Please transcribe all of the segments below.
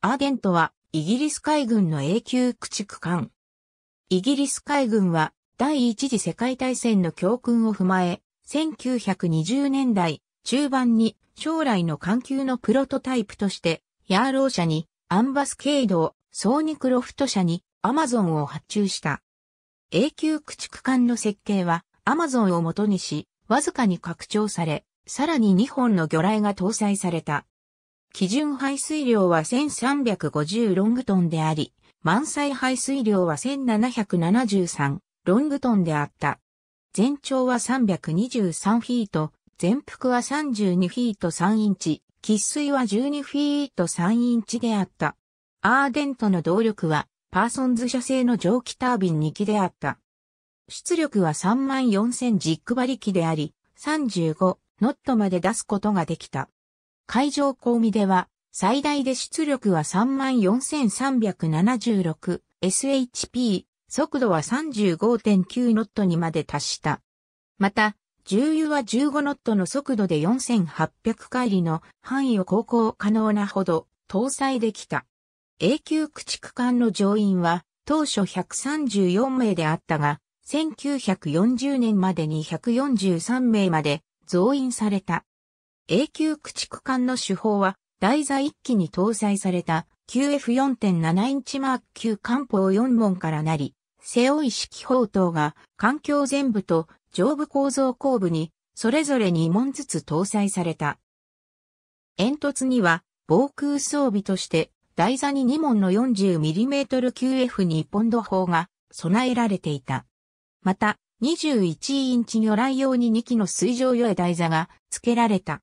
アーデントはイギリス海軍の永久駆逐艦。イギリス海軍は第一次世界大戦の教訓を踏まえ、1920年代中盤に将来の艦級のプロトタイプとして、ヤーロー社にアンバスケイドを、ソーニクロフト社にアマゾンを発注した。永久駆逐艦の設計はアマゾンを元にし、わずかに拡張され、さらに2本の魚雷が搭載された。基準排水量は1350ロングトンであり、満載排水量は1773ロングトンであった。全長は323フィート、全幅は32フィート3インチ、喫水は12フィート3インチであった。アーデントの動力は、パーソンズ社製の蒸気タービン2機であった。出力は34,000ジック馬力であり、35ノットまで出すことができた。海上公見では、最大で出力は 34,376SHP、速度は35.9ノットにまで達した。また、重油は15ノットの速度で4800回りの範囲を航行可能なほど搭載できた。永久駆逐艦の乗員は当初134名であったが、1940年までに143名まで増員された。永久駆逐艦の手法は、台座1機に搭載された QF4.7 インチマーク9艦砲4門からなり、背負い式砲塔が環境全部と上部構造後部にそれぞれ2門ずつ搭載された。煙突には防空装備として台座に2門の 40mmQF2 ポンド砲が備えられていた。また、21インチ魚雷用に2機の水上用へ台座が付けられた。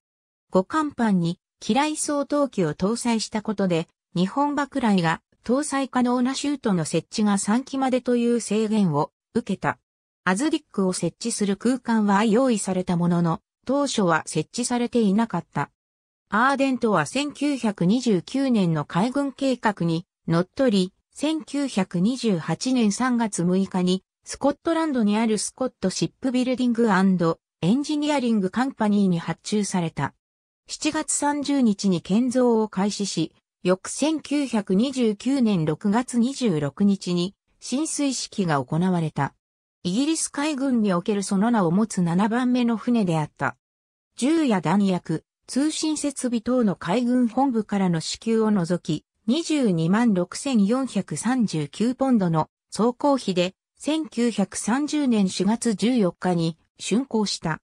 五甲板に機雷相当機を搭載したことで、日本爆雷が搭載可能なシュートの設置が3機までという制限を受けた。アズリックを設置する空間は用意されたものの、当初は設置されていなかった。アーデントは1929年の海軍計画にのっとり、1928年3月6日にスコットランドにあるスコットシップビルディングエンジニアリングカンパニーに発注された。7月30日に建造を開始し、翌1929年6月26日に浸水式が行われた。イギリス海軍におけるその名を持つ7番目の船であった。銃や弾薬、通信設備等の海軍本部からの支給を除き、22万6439ポンドの総工費で、1930年4月14日に竣工した。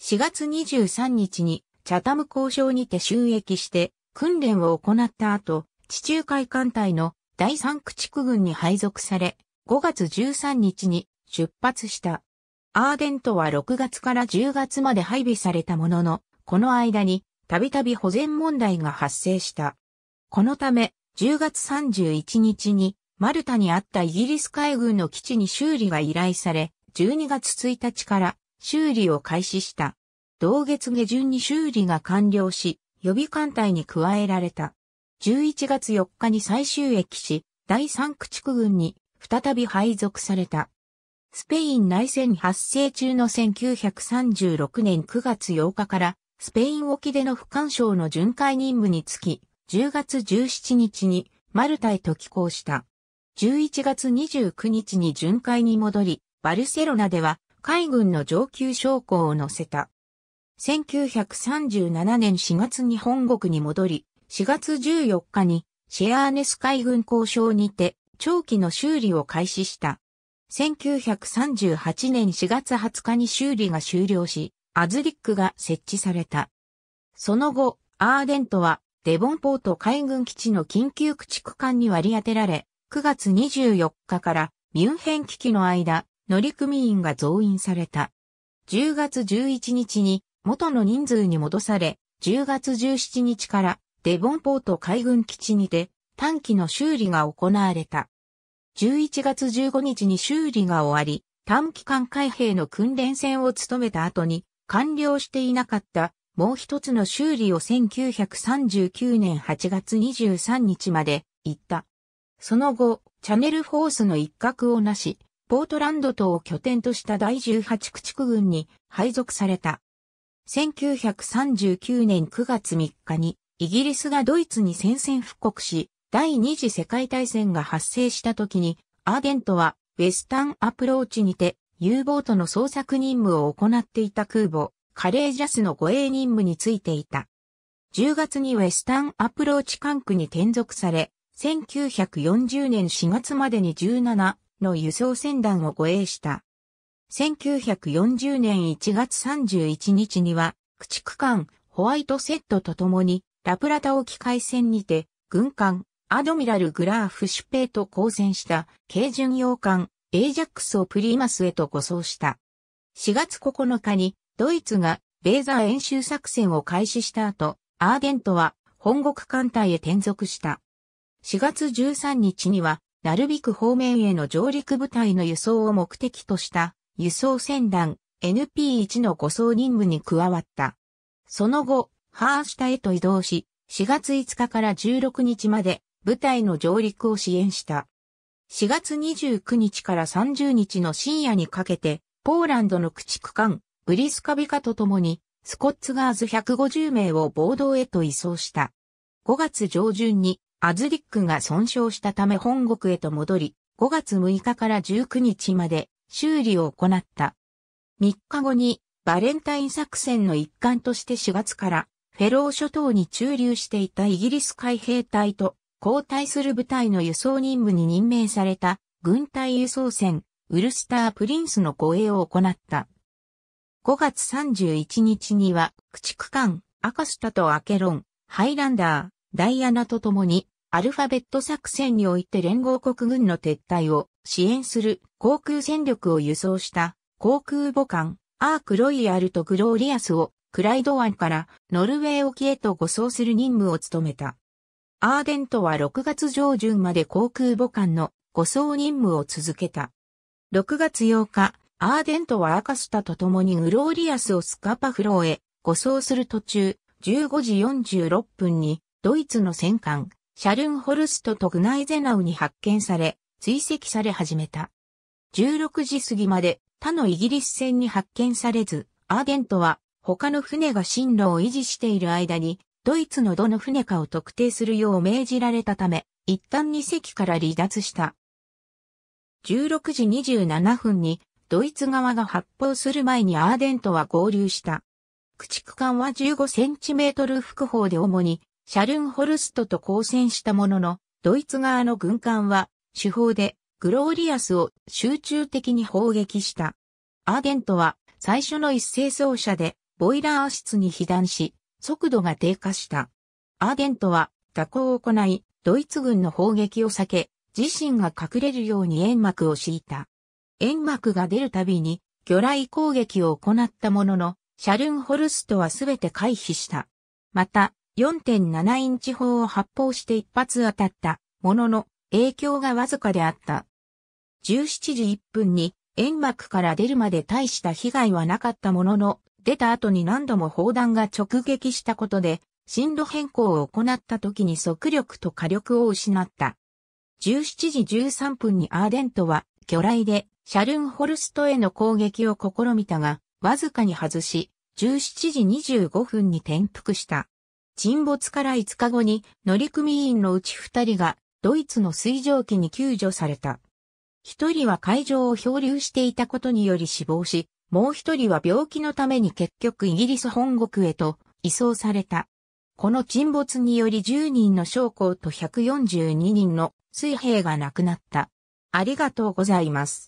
4月23日にチャタム交渉にて収益して、訓練を行った後、地中海艦隊の第三駆逐軍に配属され、5月13日に出発した。アーデントは6月から10月まで配備されたものの、この間にたびたび保全問題が発生した。このため、10月31日にマルタにあったイギリス海軍の基地に修理が依頼され、12月1日から修理を開始した。同月下旬に修理が完了し、予備艦隊に加えられた。11月4日に最終駅し、第三駆逐軍に再び配属された。スペイン内戦発生中の1936年9月8日から、スペイン沖での不干渉の巡回任務につき、10月17日にマルタへと寄港した。11月29日に巡回に戻り、バルセロナでは海軍の上級将校を乗せた。1937年4月に本国に戻り、4月14日にシェアーネス海軍交渉にて長期の修理を開始した。1938年4月20日に修理が終了し、アズリックが設置された。その後、アーデントはデボンポート海軍基地の緊急駆逐艦に割り当てられ、9月24日からミュンヘン危機の間、乗組員が増員された。10月11日に元の人数に戻され、10月17日からデボンポート海軍基地にて短期の修理が行われた。11月15日に修理が終わり、短期間海兵の訓練船を務めた後に完了していなかったもう一つの修理を1939年8月23日まで行った。その後、チャネルフォースの一角をなし、ポートランド島を拠点とした第18駆逐軍に配属された。1939年9月3日に、イギリスがドイツに宣戦布告し、第二次世界大戦が発生した時に、アーデントは、ウェスタンアプローチにて、U ボートの捜索任務を行っていた空母、カレージャスの護衛任務についていた。10月にウェスタンアプローチ管区に転属され、1940年4月までに17の輸送船団を護衛した。1940年1月31日には、駆逐艦ホワイトセットと共に、ラプラタ沖海戦にて、軍艦アドミラル・グラーフ・シュペイと交戦した軽巡洋艦エージャックスをプリーマスへと護送した。4月9日にドイツがベーザー演習作戦を開始した後、アーデントは本国艦隊へ転属した。4月13日には、なるべく方面への上陸部隊の輸送を目的とした輸送船団 NP1 の護送任務に加わった。その後、ハーシュタへと移動し、4月5日から16日まで部隊の上陸を支援した。4月29日から30日の深夜にかけて、ポーランドの駆逐艦、ブリスカビカと共に、スコッツガーズ150名を暴動へと移送した。5月上旬に、アズリックが損傷したため本国へと戻り、5月6日から19日まで、修理を行った。3日後にバレンタイン作戦の一環として4月からフェロー諸島に駐留していたイギリス海兵隊と交代する部隊の輸送任務に任命された軍隊輸送船ウルスター・プリンスの護衛を行った。5月31日には駆逐艦アカスタとアケロン、ハイランダー、ダイアナと共にアルファベット作戦において連合国軍の撤退を支援する航空戦力を輸送した航空母艦アークロイヤルとグローリアスをクライド湾からノルウェー沖へと護送する任務を務めた。アーデントは6月上旬まで航空母艦の護送任務を続けた。6月8日、アーデントはアカスタと共にグローリアスをスカパフローへ護送する途中、15時46分にドイツの戦艦シャルンホルストとグナイゼナウに発見され、追跡され始めた。16時過ぎまで他のイギリス船に発見されず、アーデントは他の船が進路を維持している間に、ドイツのどの船かを特定するよう命じられたため、一旦2隻から離脱した。16時27分に、ドイツ側が発砲する前にアーデントは合流した。駆逐艦は15センチメートル複砲で主にシャルンホルストと交戦したものの、ドイツ側の軍艦は、手法で、グローリアスを集中的に砲撃した。アーデントは、最初の一斉走者で、ボイラー室に被弾し、速度が低下した。アーデントは、蛇行を行い、ドイツ軍の砲撃を避け、自身が隠れるように煙幕を敷いた。煙幕が出るたびに、魚雷攻撃を行ったものの、シャルンホルストはすべて回避した。また、4.7インチ砲を発砲して一発当たったものの影響がわずかであった。17時1分に煙幕から出るまで大した被害はなかったものの、出た後に何度も砲弾が直撃したことで、進路変更を行った時に速力と火力を失った。17時13分にアーデントは魚雷でシャルンホルストへの攻撃を試みたが、わずかに外し、17時25分に転覆した。沈没から5日後に乗組員のうち2人がドイツの水蒸気に救助された。1人は海上を漂流していたことにより死亡し、もう1人は病気のために結局イギリス本国へと移送された。この沈没により10人の将校と142人の水兵が亡くなった。ありがとうございます。